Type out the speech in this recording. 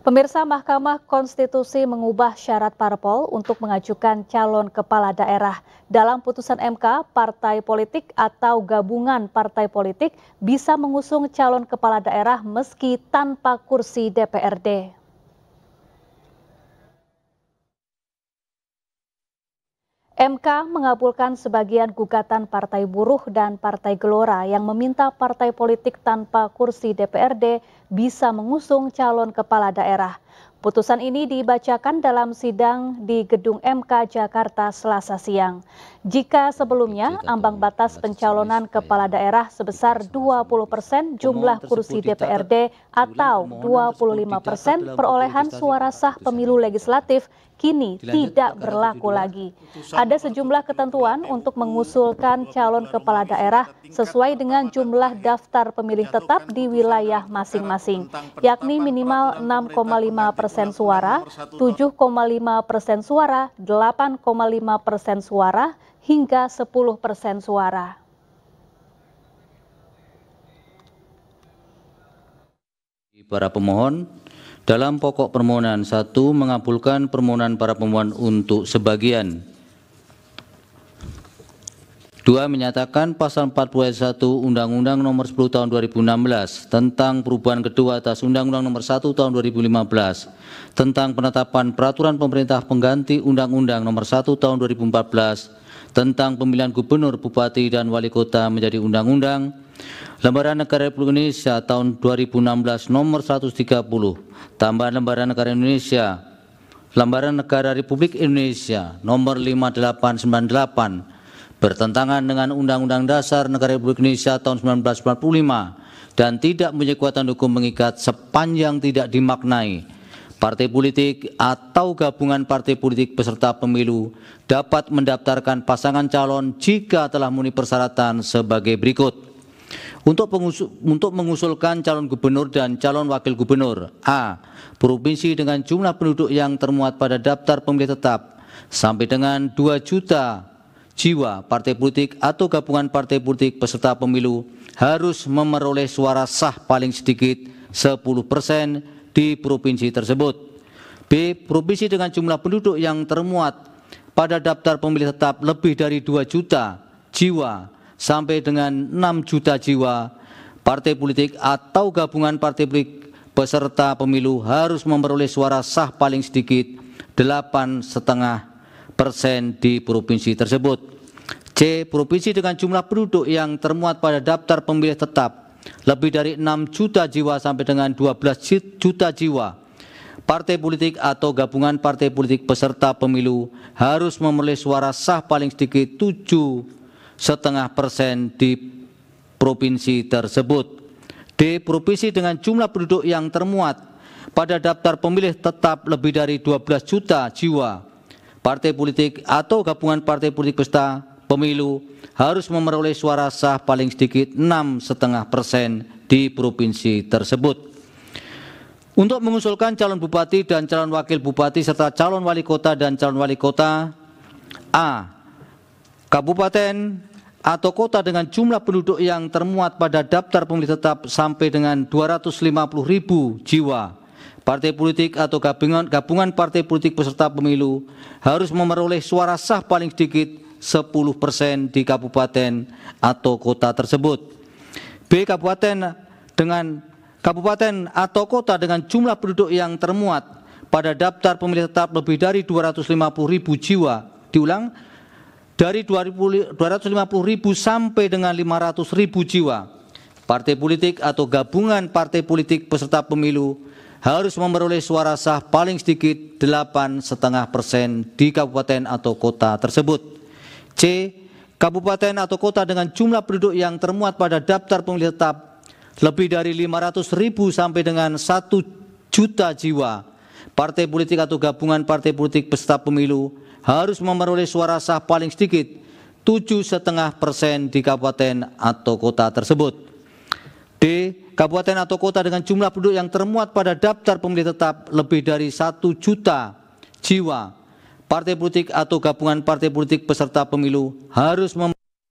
Pemirsa Mahkamah Konstitusi mengubah syarat parpol untuk mengajukan calon kepala daerah. Dalam putusan MK, partai politik atau gabungan partai politik bisa mengusung calon kepala daerah meski tanpa kursi DPRD. MK mengabulkan sebagian gugatan Partai Buruh dan Partai Gelora yang meminta partai politik tanpa kursi DPRD bisa mengusung calon kepala daerah. Putusan ini dibacakan dalam sidang di Gedung MK Jakarta Selasa siang. Jika sebelumnya ambang batas pencalonan kepala daerah sebesar 20 persen jumlah kursi DPRD atau 25 persen perolehan suara sah pemilu legislatif, kini tidak berlaku lagi. Ada sejumlah ketentuan untuk mengusulkan calon kepala daerah sesuai dengan jumlah daftar pemilih tetap di wilayah masing-masing, yakni minimal 6,5 persen persen suara, 7,5 persen suara, 8,5 persen suara, hingga 10 persen suara. Para pemohon, dalam pokok permohonan satu mengabulkan permohonan para pemohon untuk sebagian Dua menyatakan pasal 41 Undang-Undang Nomor 10 Tahun 2016 tentang perubahan kedua atas Undang-Undang Nomor 1 Tahun 2015 tentang penetapan peraturan pemerintah pengganti Undang-Undang Nomor 1 Tahun 2014 tentang pemilihan gubernur, bupati dan wali kota menjadi undang-undang Lembaran Negara Republik Indonesia tahun 2016 nomor 130 tambahan Lembaran Negara Indonesia Lembaran Negara Republik Indonesia nomor 5898 bertentangan dengan Undang-Undang Dasar Negara Republik Indonesia tahun 1945 dan tidak punya kekuatan hukum mengikat sepanjang tidak dimaknai partai politik atau gabungan partai politik peserta pemilu dapat mendaftarkan pasangan calon jika telah memenuhi persyaratan sebagai berikut. Untuk, untuk mengusulkan calon gubernur dan calon wakil gubernur A. Provinsi dengan jumlah penduduk yang termuat pada daftar pemilih tetap sampai dengan 2 juta jiwa partai politik atau gabungan partai politik peserta pemilu harus memperoleh suara sah paling sedikit 10 persen di provinsi tersebut. B. Provinsi dengan jumlah penduduk yang termuat pada daftar pemilih tetap lebih dari 2 juta jiwa sampai dengan 6 juta jiwa partai politik atau gabungan partai politik peserta pemilu harus memperoleh suara sah paling sedikit delapan setengah persen di provinsi tersebut. C. Provinsi dengan jumlah penduduk yang termuat pada daftar pemilih tetap lebih dari 6 juta jiwa sampai dengan 12 juta jiwa. Partai politik atau gabungan partai politik peserta pemilu harus memperoleh suara sah paling sedikit tujuh setengah persen di provinsi tersebut. D. Provinsi dengan jumlah penduduk yang termuat pada daftar pemilih tetap lebih dari 12 juta jiwa partai politik atau gabungan partai politik peserta pemilu harus memperoleh suara sah paling sedikit 6,5 persen di provinsi tersebut. Untuk mengusulkan calon bupati dan calon wakil bupati serta calon wali kota dan calon wali kota A. Kabupaten atau kota dengan jumlah penduduk yang termuat pada daftar pemilih tetap sampai dengan 250.000 jiwa partai politik atau gabungan, gabungan partai politik peserta pemilu harus memperoleh suara sah paling sedikit 10 persen di kabupaten atau kota tersebut. B. Kabupaten dengan kabupaten atau kota dengan jumlah penduduk yang termuat pada daftar pemilih tetap lebih dari 250 ribu jiwa. Diulang, dari 250 ribu sampai dengan 500 ribu jiwa. Partai politik atau gabungan partai politik peserta pemilu harus memperoleh suara sah paling sedikit 8,5 persen di kabupaten atau kota tersebut. C. Kabupaten atau kota dengan jumlah penduduk yang termuat pada daftar pemilih tetap lebih dari 500 ribu sampai dengan 1 juta jiwa. Partai politik atau gabungan partai politik peserta pemilu harus memperoleh suara sah paling sedikit 7,5 persen di kabupaten atau kota tersebut. D. Kabupaten atau kota dengan jumlah penduduk yang termuat pada daftar pemilih tetap lebih dari satu juta jiwa. Partai politik atau gabungan partai politik peserta pemilu harus mem